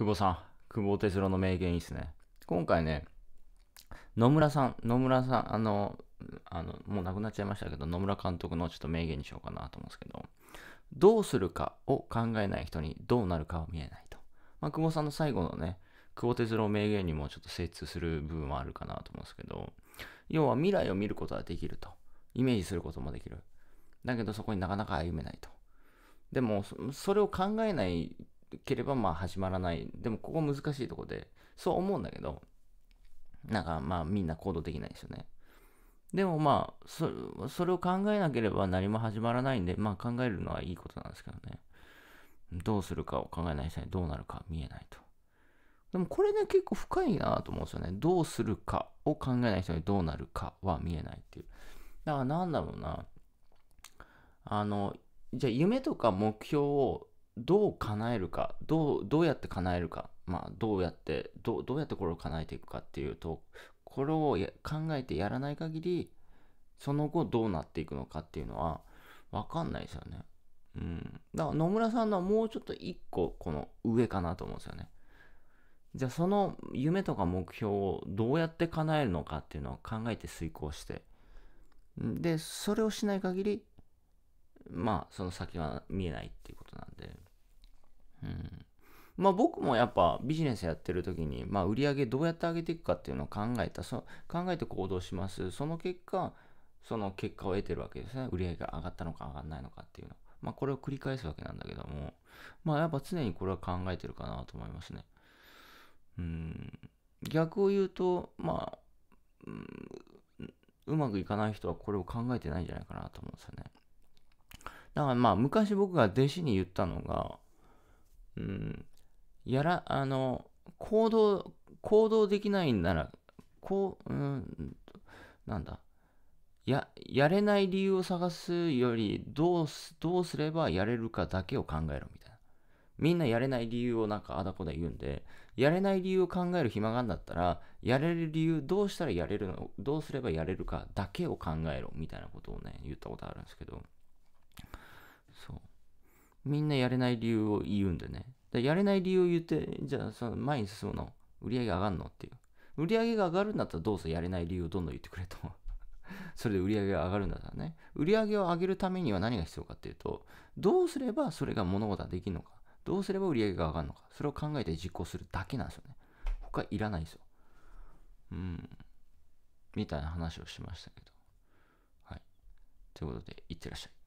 久保さん、久保哲郎の名言いいっすね。今回ね、野村さん、野村さん、あの、あのもう亡くなっちゃいましたけど、野村監督のちょっと名言にしようかなと思うんですけど、どうするかを考えない人にどうなるかは見えないと。まあ、久保さんの最後のね、久保哲郎名言にもちょっと精通する部分はあるかなと思うんですけど、要は未来を見ることはできると。イメージすることもできる。だけどそこになかなか歩めないと。でも、それを考えないければまあ始まらない。でもここ難しいとこで、そう思うんだけど、なんかまあみんな行動できないですよね。でもまあそ、それを考えなければ何も始まらないんで、まあ考えるのはいいことなんですけどね。どうするかを考えない人にどうなるか見えないと。でもこれね結構深いなと思うんですよね。どうするかを考えない人にどうなるかは見えないっていう。だからなんだろうな。あの、じゃあ夢とか目標をどう叶えるかどうどうやって叶えるか、まあ、どうやってどどうやってこれを叶えていくかっていうとこれを考えてやらない限りその後どうなっていくのかっていうのは分かんないですよね。うん、だから野村さんのはもうちょっと1個この上かなと思うんですよね。じゃあその夢とか目標をどうやって叶えるのかっていうのを考えて遂行してでそれをしない限りまあその先は見えないっていうまあ、僕もやっぱビジネスやってる時に、まあ、売り上げどうやって上げていくかっていうのを考えたそ考えて行動しますその結果その結果を得てるわけですね売り上げが上がったのか上がらないのかっていうのまあこれを繰り返すわけなんだけどもまあやっぱ常にこれは考えてるかなと思いますねうん逆を言うとまあ、うん、うまくいかない人はこれを考えてないんじゃないかなと思うんですよねだからまあ昔僕が弟子に言ったのがうんやら、あの、行動、行動できないなら、こう、うん、なんだ。や、やれない理由を探すより、どうす、どうすればやれるかだけを考えろみたいな。みんなやれない理由をなんかあだこで言うんで、やれない理由を考える暇があるんだったら、やれる理由、どうしたらやれるの、どうすればやれるかだけを考えろみたいなことをね、言ったことあるんですけど、そう。みんなやれない理由を言うんでね。でやれない理由を言って、じゃあその前に進むの売り上げ上がるのっていう。売り上げが上がるんだったらどうぞやれない理由をどんどん言ってくれと。それで売り上げが上がるんだったらね。売り上げを上げるためには何が必要かっていうと、どうすればそれが物事ができるのか。どうすれば売り上げが上がるのか。それを考えて実行するだけなんですよね。他いらないですよ。うん。みたいな話をしましたけど。はい。ということで、いってらっしゃい。